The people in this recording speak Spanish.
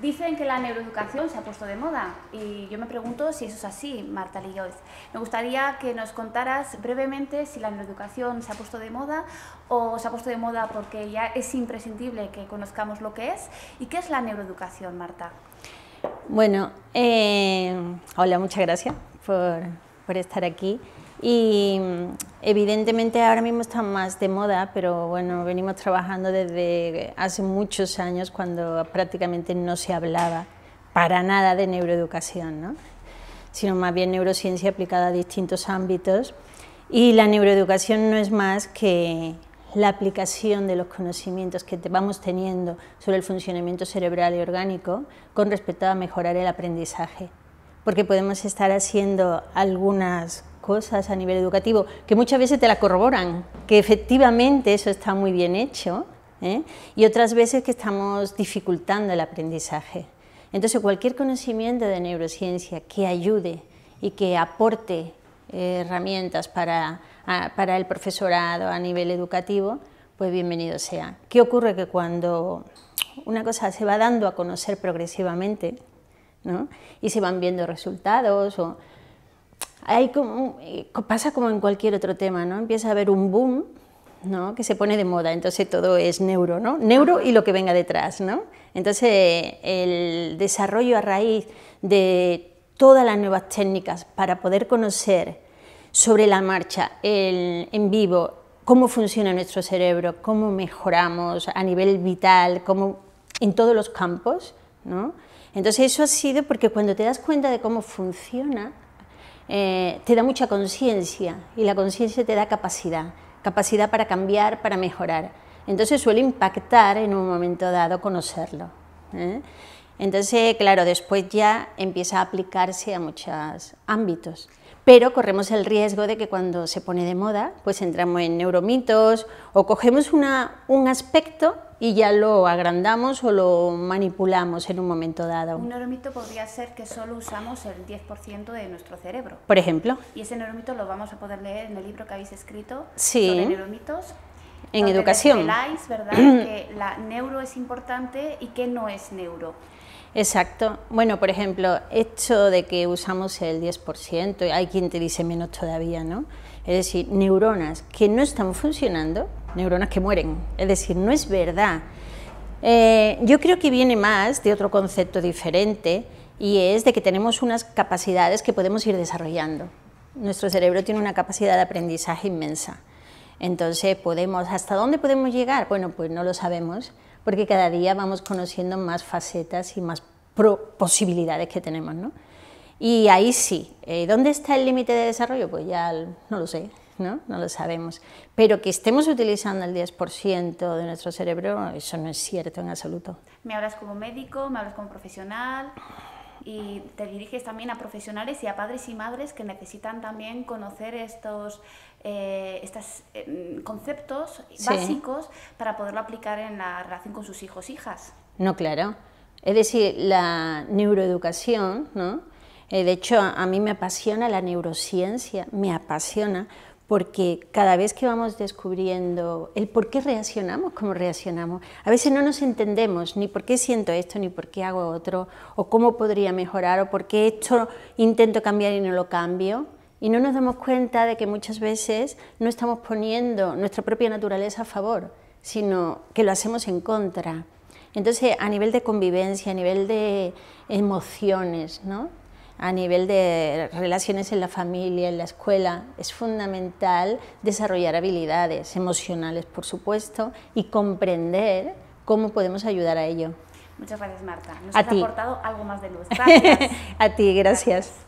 Dicen que la neuroeducación se ha puesto de moda y yo me pregunto si eso es así, Marta Lilloz. Me gustaría que nos contaras brevemente si la neuroeducación se ha puesto de moda o se ha puesto de moda porque ya es imprescindible que conozcamos lo que es y qué es la neuroeducación, Marta. Bueno, eh, hola, muchas gracias por, por estar aquí. Y mm, evidentemente ahora mismo está más de moda, pero bueno, venimos trabajando desde hace muchos años cuando prácticamente no se hablaba para nada de neuroeducación, ¿no? sino más bien neurociencia aplicada a distintos ámbitos. Y la neuroeducación no es más que la aplicación de los conocimientos que vamos teniendo sobre el funcionamiento cerebral y orgánico con respecto a mejorar el aprendizaje. Porque podemos estar haciendo algunas cosas a nivel educativo, que muchas veces te la corroboran, que efectivamente eso está muy bien hecho, ¿eh? y otras veces que estamos dificultando el aprendizaje. Entonces, cualquier conocimiento de neurociencia que ayude y que aporte eh, herramientas para, el profesorado a nivel educativo, pues bienvenido sea. ¿Qué ocurre? Que cuando una cosa se va dando a conocer progresivamente, y se van viendo resultados, hay como, eh, pasa como en cualquier otro tema, ¿no? Empieza a haber un boom, ¿no? Que se pone de moda, entonces todo es neuro, ¿no? Neuro y lo que venga detrás, ¿no? Entonces el desarrollo a raíz de todas las nuevas técnicas para poder conocer sobre la marcha, en vivo, cómo funciona nuestro cerebro, cómo mejoramos a nivel vital, cómo, en todos los campos, ¿no? Entonces eso ha sido porque cuando te das cuenta de cómo funciona, eh, te da mucha conciencia y la conciencia te da capacidad, capacidad para cambiar, para mejorar. Entonces suele impactar en un momento dado conocerlo. ¿eh? Entonces, claro, después ya empieza a aplicarse a muchos ámbitos pero corremos el riesgo de que cuando se pone de moda, pues entramos en neuromitos o cogemos una, un aspecto y ya lo agrandamos o lo manipulamos en un momento dado. Un neuromito podría ser que solo usamos el 10% de nuestro cerebro. Por ejemplo. Y ese neuromito lo vamos a poder leer en el libro que habéis escrito sobre neuromitos en educación. ¿verdad?, que la neuro es importante y que no es neuro. Exacto. Bueno, por ejemplo, hecho de que usamos el 10%, hay quien te dice menos todavía, ¿no? Es decir, neuronas que no están funcionando, neuronas que mueren. Es decir, no es verdad. Eh, yo creo que viene más de otro concepto diferente y es de que tenemos unas capacidades que podemos ir desarrollando. Nuestro cerebro tiene una capacidad de aprendizaje inmensa. Entonces, podemos, ¿hasta dónde podemos llegar? Bueno, pues no lo sabemos, porque cada día vamos conociendo más facetas y más posibilidades que tenemos, ¿no? Y ahí sí, eh, ¿dónde está el límite de desarrollo? Pues ya no lo sé, ¿no? No lo sabemos. Pero que estemos utilizando el 10% de nuestro cerebro, eso no es cierto en absoluto. Me hablas como médico, me hablas como profesional, y te diriges también a profesionales y a padres y madres que necesitan también conocer estos eh, estos eh, conceptos básicos para poderlo aplicar en la relación con sus hijos hijas. No, claro. Es decir, la neuroeducación, ¿no? Eh, de hecho, a mí me apasiona la neurociencia, me apasiona, porque cada vez que vamos descubriendo el por qué reaccionamos como reaccionamos, a veces no nos entendemos ni por qué siento esto, ni por qué hago otro, o cómo podría mejorar, o por qué esto intento cambiar y no lo cambio. Y no nos damos cuenta de que muchas veces no estamos poniendo nuestra propia naturaleza a favor, sino que lo hacemos en contra. Entonces, a nivel de convivencia, a nivel de emociones, ¿no? a nivel de relaciones en la familia, en la escuela, es fundamental desarrollar habilidades emocionales, por supuesto, y comprender cómo podemos ayudar a ello. Muchas gracias, Marta. Nos a has aportado algo más de luz. Gracias. a ti, gracias.